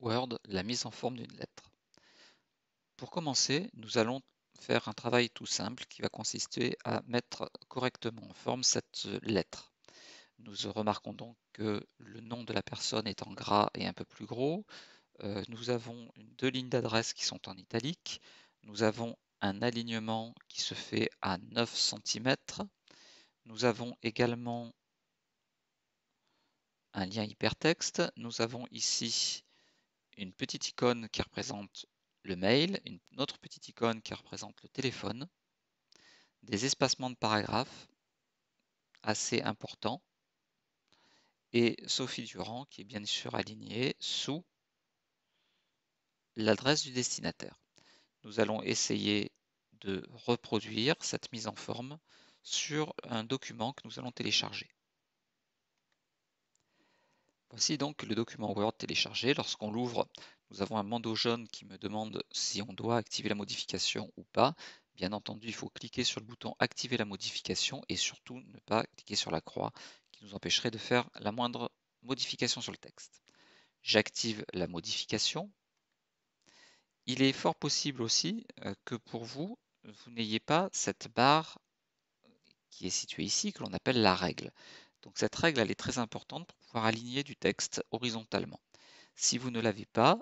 Word la mise en forme d'une lettre. Pour commencer, nous allons faire un travail tout simple qui va consister à mettre correctement en forme cette lettre. Nous remarquons donc que le nom de la personne est en gras et un peu plus gros. Euh, nous avons deux lignes d'adresse qui sont en italique. Nous avons un alignement qui se fait à 9 cm. Nous avons également un lien hypertexte. Nous avons ici une petite icône qui représente le mail, une autre petite icône qui représente le téléphone, des espacements de paragraphes assez importants, et Sophie Durand qui est bien sûr alignée sous l'adresse du destinataire. Nous allons essayer de reproduire cette mise en forme sur un document que nous allons télécharger. Voici donc le document Word téléchargé. Lorsqu'on l'ouvre, nous avons un mando jaune qui me demande si on doit activer la modification ou pas. Bien entendu, il faut cliquer sur le bouton Activer la modification et surtout ne pas cliquer sur la croix qui nous empêcherait de faire la moindre modification sur le texte. J'active la modification. Il est fort possible aussi euh, que pour vous, vous n'ayez pas cette barre qui est située ici, que l'on appelle la règle. Donc cette règle, elle est très importante pour pouvoir aligner du texte horizontalement. Si vous ne l'avez pas,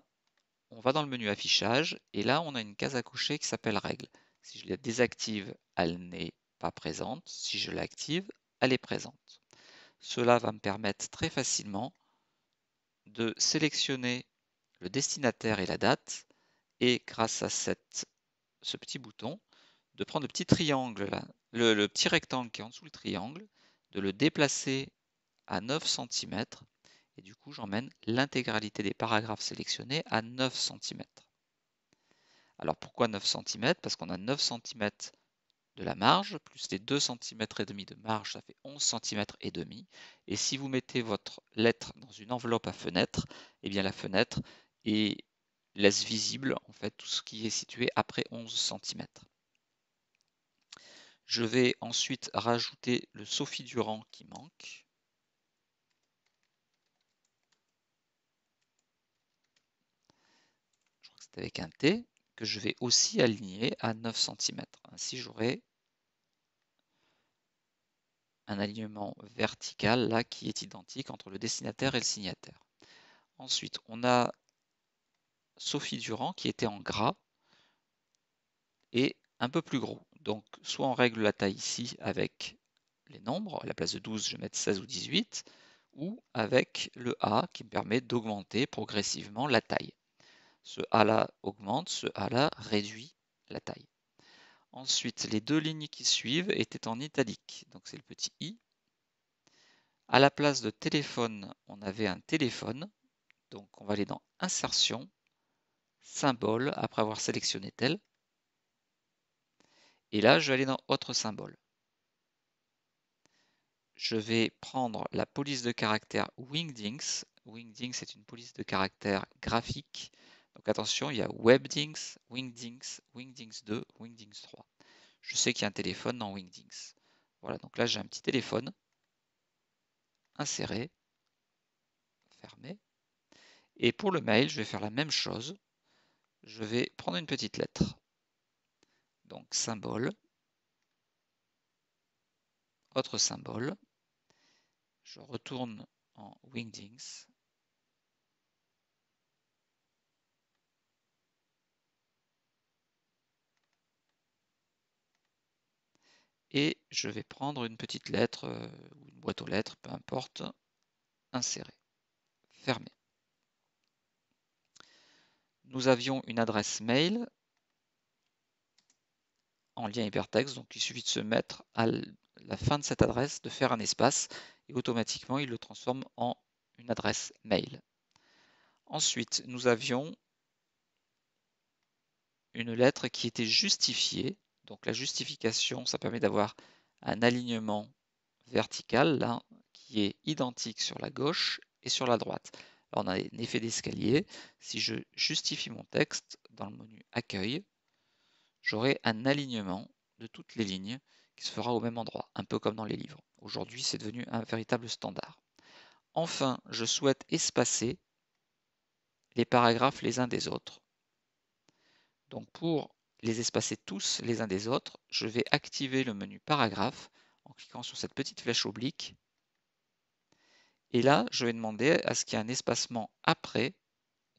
on va dans le menu affichage et là on a une case à coucher qui s'appelle règle. Si je la désactive, elle n'est pas présente. Si je l'active, elle est présente. Cela va me permettre très facilement de sélectionner le destinataire et la date et grâce à ce petit bouton, de prendre le petit triangle le, le petit rectangle qui est en dessous le triangle de le déplacer à 9 cm et du coup j'emmène l'intégralité des paragraphes sélectionnés à 9 cm. Alors pourquoi 9 cm Parce qu'on a 9 cm de la marge, plus les 2 cm et demi de marge, ça fait 11 cm et demi. Et si vous mettez votre lettre dans une enveloppe à fenêtre, eh bien la fenêtre laisse visible en fait tout ce qui est situé après 11 cm. Je vais ensuite rajouter le Sophie Durand qui manque. Je crois que c'est avec un T que je vais aussi aligner à 9 cm. Ainsi, j'aurai un alignement vertical là qui est identique entre le dessinateur et le signataire. Ensuite, on a Sophie Durand qui était en gras et un peu plus gros. Donc soit on règle la taille ici avec les nombres, à la place de 12 je vais mettre 16 ou 18, ou avec le A qui me permet d'augmenter progressivement la taille. Ce A là augmente, ce A là réduit la taille. Ensuite, les deux lignes qui suivent étaient en italique, donc c'est le petit i. À la place de téléphone, on avait un téléphone, donc on va aller dans insertion, symbole, après avoir sélectionné tel. Et là, je vais aller dans Autre symbole. Je vais prendre la police de caractère Wingdings. Wingdings est une police de caractère graphique. Donc attention, il y a WebDings, Wingdings, Wingdings 2, Wingdings 3. Je sais qu'il y a un téléphone dans Wingdings. Voilà, donc là j'ai un petit téléphone. inséré, fermé. Et pour le mail, je vais faire la même chose. Je vais prendre une petite lettre. Donc symbole, autre symbole, je retourne en Wingdings. Et je vais prendre une petite lettre euh, ou une boîte aux lettres, peu importe, insérer, fermer. Nous avions une adresse mail en lien hypertexte. Donc il suffit de se mettre à la fin de cette adresse, de faire un espace et automatiquement il le transforme en une adresse mail. Ensuite, nous avions une lettre qui était justifiée. Donc la justification, ça permet d'avoir un alignement vertical là, qui est identique sur la gauche et sur la droite. on a un effet d'escalier. Si je justifie mon texte dans le menu Accueil, j'aurai un alignement de toutes les lignes qui se fera au même endroit, un peu comme dans les livres. Aujourd'hui, c'est devenu un véritable standard. Enfin, je souhaite espacer les paragraphes les uns des autres. Donc pour les espacer tous les uns des autres, je vais activer le menu paragraphe en cliquant sur cette petite flèche oblique. Et là, je vais demander à ce qu'il y ait un espacement après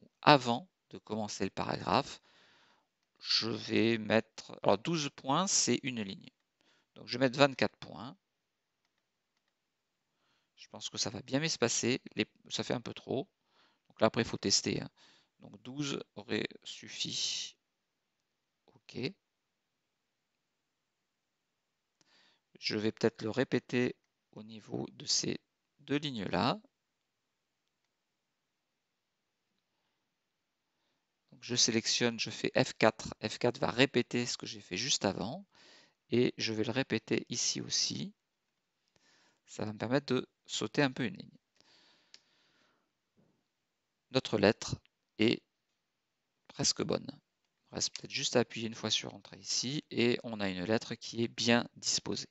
ou avant de commencer le paragraphe je vais mettre... Alors 12 points, c'est une ligne. Donc je vais mettre 24 points. Je pense que ça va bien m'espacer. Ça fait un peu trop. Donc là, après, il faut tester. Hein. Donc 12 aurait suffi. OK. Je vais peut-être le répéter au niveau de ces deux lignes-là. je sélectionne, je fais F4. F4 va répéter ce que j'ai fait juste avant. Et je vais le répéter ici aussi. Ça va me permettre de sauter un peu une ligne. Notre lettre est presque bonne. Il reste peut-être juste à appuyer une fois sur Entrée ici. Et on a une lettre qui est bien disposée.